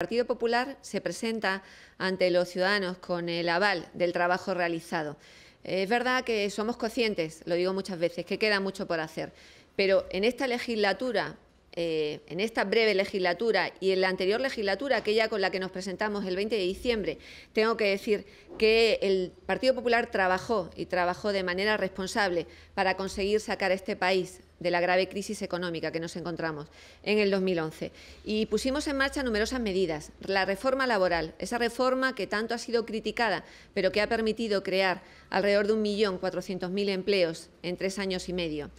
El Partido Popular se presenta ante los ciudadanos con el aval del trabajo realizado. Es verdad que somos conscientes, lo digo muchas veces, que queda mucho por hacer, pero en esta legislatura, eh, en esta breve legislatura y en la anterior legislatura, aquella con la que nos presentamos el 20 de diciembre, tengo que decir que el Partido Popular trabajó y trabajó de manera responsable para conseguir sacar a este país de la grave crisis económica que nos encontramos en el 2011. Y pusimos en marcha numerosas medidas. La reforma laboral, esa reforma que tanto ha sido criticada, pero que ha permitido crear alrededor de 1.400.000 empleos en tres años y medio.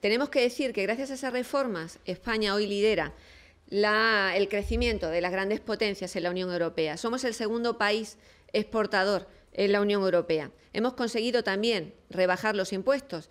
Tenemos que decir que gracias a esas reformas España hoy lidera el crecimiento de las grandes potencias en la Unión Europea. Somos el segundo país exportador en la Unión Europea. Hemos conseguido también rebajar los impuestos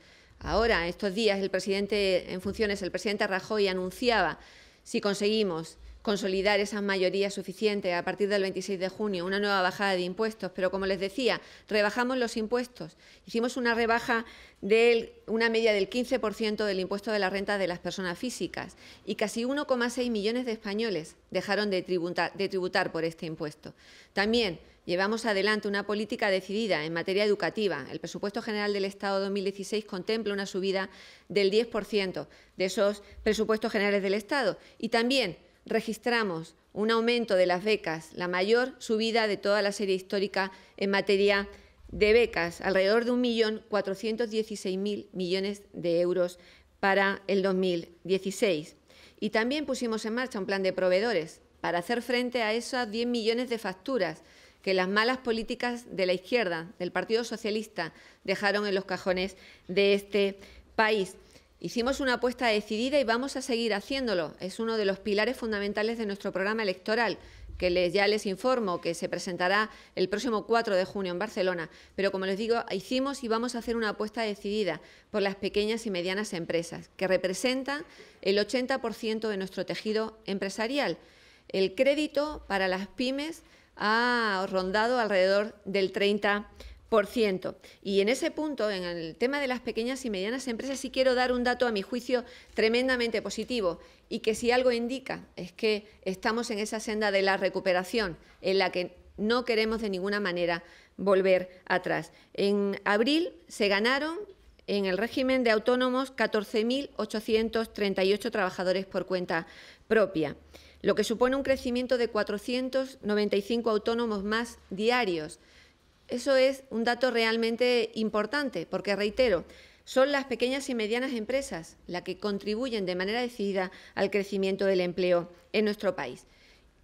Ahora, estos días, el presidente en funciones, el presidente Rajoy anunciaba, si conseguimos consolidar esas mayorías suficientes a partir del 26 de junio, una nueva bajada de impuestos. Pero como les decía, rebajamos los impuestos. Hicimos una rebaja de una media del 15% del impuesto de la renta de las personas físicas y casi 1,6 millones de españoles dejaron de tributar, de tributar por este impuesto. También Llevamos adelante una política decidida en materia educativa. El presupuesto general del Estado 2016 contempla una subida del 10% de esos presupuestos generales del Estado y también registramos un aumento de las becas, la mayor subida de toda la serie histórica en materia de becas, alrededor de 1.416.000 millones de euros para el 2016. Y también pusimos en marcha un plan de proveedores para hacer frente a esos 10 millones de facturas que las malas políticas de la izquierda, del Partido Socialista, dejaron en los cajones de este país. Hicimos una apuesta decidida y vamos a seguir haciéndolo. Es uno de los pilares fundamentales de nuestro programa electoral, que les, ya les informo que se presentará el próximo 4 de junio en Barcelona. Pero como les digo, hicimos y vamos a hacer una apuesta decidida por las pequeñas y medianas empresas, que representan el 80% de nuestro tejido empresarial. El crédito para las pymes ha rondado alrededor del 30%. Y en ese punto, en el tema de las pequeñas y medianas empresas, sí quiero dar un dato a mi juicio tremendamente positivo y que si algo indica es que estamos en esa senda de la recuperación en la que no queremos de ninguna manera volver atrás. En abril se ganaron en el régimen de autónomos 14.838 trabajadores por cuenta propia lo que supone un crecimiento de 495 autónomos más diarios. Eso es un dato realmente importante, porque reitero, son las pequeñas y medianas empresas las que contribuyen de manera decidida al crecimiento del empleo en nuestro país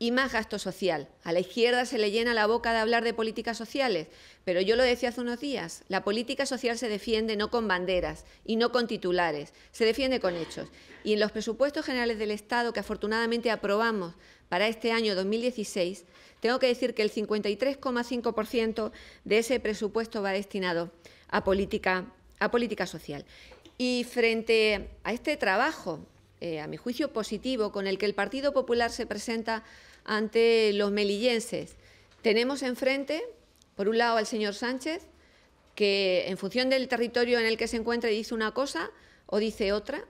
y más gasto social. A la izquierda se le llena la boca de hablar de políticas sociales, pero yo lo decía hace unos días, la política social se defiende no con banderas y no con titulares, se defiende con hechos. Y en los presupuestos generales del Estado que afortunadamente aprobamos para este año 2016, tengo que decir que el 53,5% de ese presupuesto va destinado a política, a política social. Y frente a este trabajo eh, a mi juicio positivo, con el que el Partido Popular se presenta ante los melillenses. Tenemos enfrente, por un lado, al señor Sánchez, que en función del territorio en el que se encuentra dice una cosa o dice otra.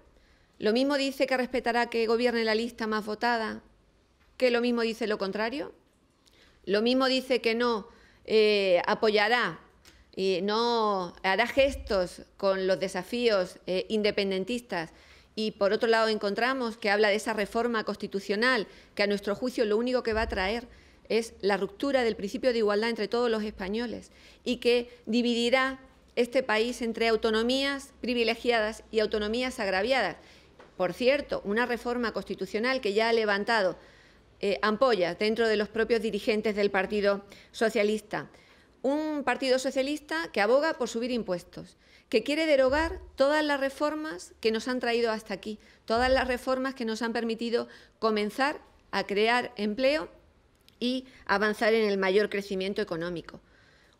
Lo mismo dice que respetará que gobierne la lista más votada, que lo mismo dice lo contrario. Lo mismo dice que no eh, apoyará y no hará gestos con los desafíos eh, independentistas y por otro lado encontramos que habla de esa reforma constitucional que a nuestro juicio lo único que va a traer es la ruptura del principio de igualdad entre todos los españoles y que dividirá este país entre autonomías privilegiadas y autonomías agraviadas. Por cierto, una reforma constitucional que ya ha levantado eh, ampollas dentro de los propios dirigentes del Partido Socialista un partido socialista que aboga por subir impuestos, que quiere derogar todas las reformas que nos han traído hasta aquí, todas las reformas que nos han permitido comenzar a crear empleo y avanzar en el mayor crecimiento económico.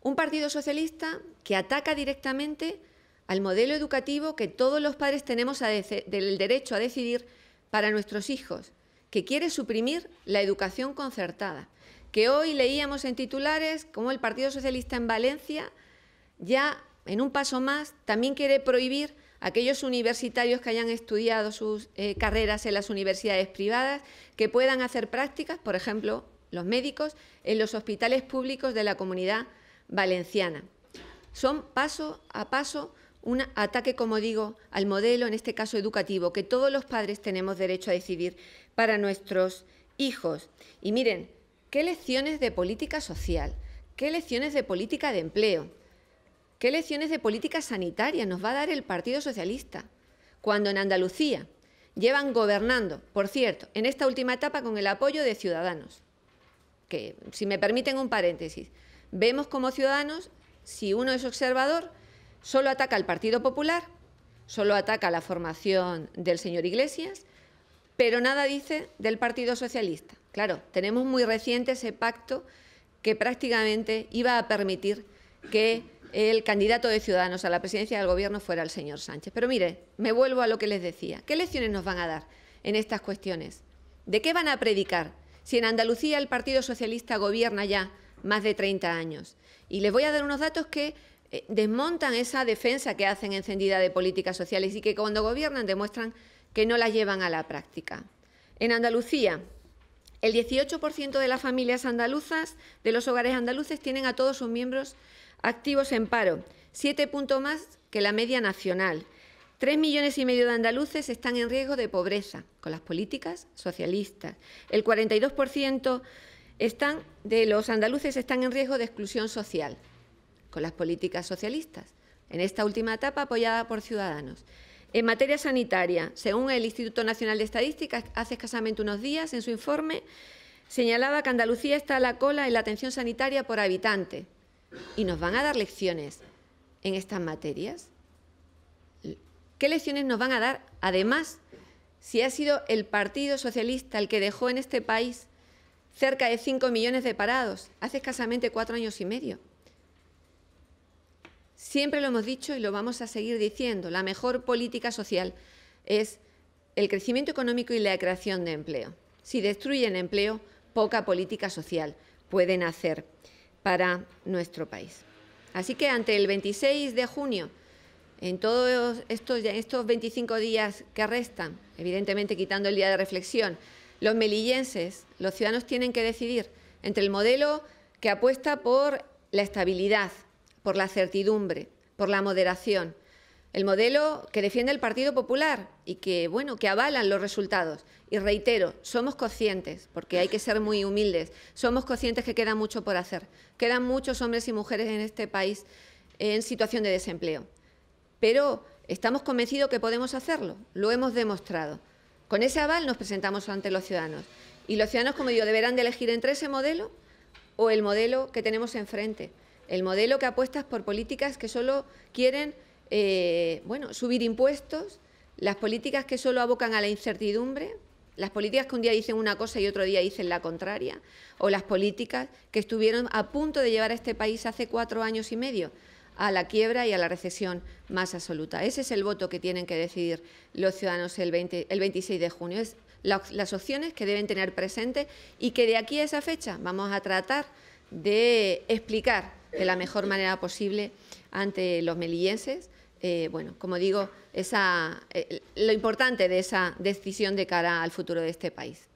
Un partido socialista que ataca directamente al modelo educativo que todos los padres tenemos el derecho a decidir para nuestros hijos, que quiere suprimir la educación concertada, que hoy leíamos en titulares como el Partido Socialista en Valencia ya en un paso más también quiere prohibir a aquellos universitarios que hayan estudiado sus eh, carreras en las universidades privadas que puedan hacer prácticas, por ejemplo, los médicos, en los hospitales públicos de la comunidad valenciana. Son paso a paso un ataque, como digo, al modelo, en este caso educativo, que todos los padres tenemos derecho a decidir para nuestros hijos. Y miren, ¿Qué lecciones de política social? ¿Qué lecciones de política de empleo? ¿Qué lecciones de política sanitaria nos va a dar el Partido Socialista? Cuando en Andalucía llevan gobernando, por cierto, en esta última etapa con el apoyo de Ciudadanos, que si me permiten un paréntesis, vemos como Ciudadanos, si uno es observador, solo ataca al Partido Popular, solo ataca a la formación del señor Iglesias, pero nada dice del Partido Socialista. Claro, tenemos muy reciente ese pacto que prácticamente iba a permitir que el candidato de Ciudadanos a la presidencia del Gobierno fuera el señor Sánchez. Pero mire, me vuelvo a lo que les decía. ¿Qué lecciones nos van a dar en estas cuestiones? ¿De qué van a predicar si en Andalucía el Partido Socialista gobierna ya más de 30 años? Y les voy a dar unos datos que eh, desmontan esa defensa que hacen encendida de políticas sociales y que cuando gobiernan demuestran que no la llevan a la práctica. En Andalucía, el 18% de las familias andaluzas, de los hogares andaluces, tienen a todos sus miembros activos en paro, siete puntos más que la media nacional. Tres millones y medio de andaluces están en riesgo de pobreza con las políticas socialistas. El 42% de los andaluces están en riesgo de exclusión social con las políticas socialistas, en esta última etapa apoyada por Ciudadanos. En materia sanitaria, según el Instituto Nacional de Estadística, hace escasamente unos días, en su informe, señalaba que Andalucía está a la cola en la atención sanitaria por habitante. ¿Y nos van a dar lecciones en estas materias? ¿Qué lecciones nos van a dar, además, si ha sido el Partido Socialista el que dejó en este país cerca de 5 millones de parados hace escasamente cuatro años y medio? Siempre lo hemos dicho y lo vamos a seguir diciendo, la mejor política social es el crecimiento económico y la creación de empleo. Si destruyen empleo, poca política social pueden hacer para nuestro país. Así que ante el 26 de junio, en todos estos, estos 25 días que restan, evidentemente quitando el día de reflexión, los melillenses, los ciudadanos tienen que decidir entre el modelo que apuesta por la estabilidad, por la certidumbre, por la moderación. El modelo que defiende el Partido Popular y que, bueno, que avalan los resultados. Y reitero, somos conscientes, porque hay que ser muy humildes, somos conscientes que queda mucho por hacer. Quedan muchos hombres y mujeres en este país en situación de desempleo. Pero estamos convencidos que podemos hacerlo, lo hemos demostrado. Con ese aval nos presentamos ante los ciudadanos. Y los ciudadanos, como digo, deberán de elegir entre ese modelo o el modelo que tenemos enfrente. El modelo que apuestas por políticas que solo quieren eh, bueno, subir impuestos, las políticas que solo abocan a la incertidumbre, las políticas que un día dicen una cosa y otro día dicen la contraria, o las políticas que estuvieron a punto de llevar a este país hace cuatro años y medio a la quiebra y a la recesión más absoluta. Ese es el voto que tienen que decidir los ciudadanos el, 26 de junio. Es las opciones que deben tener presentes y que de aquí a esa fecha vamos a tratar de explicar de la mejor manera posible ante los melillenses. Eh, bueno, como digo, esa, eh, lo importante de esa decisión de cara al futuro de este país.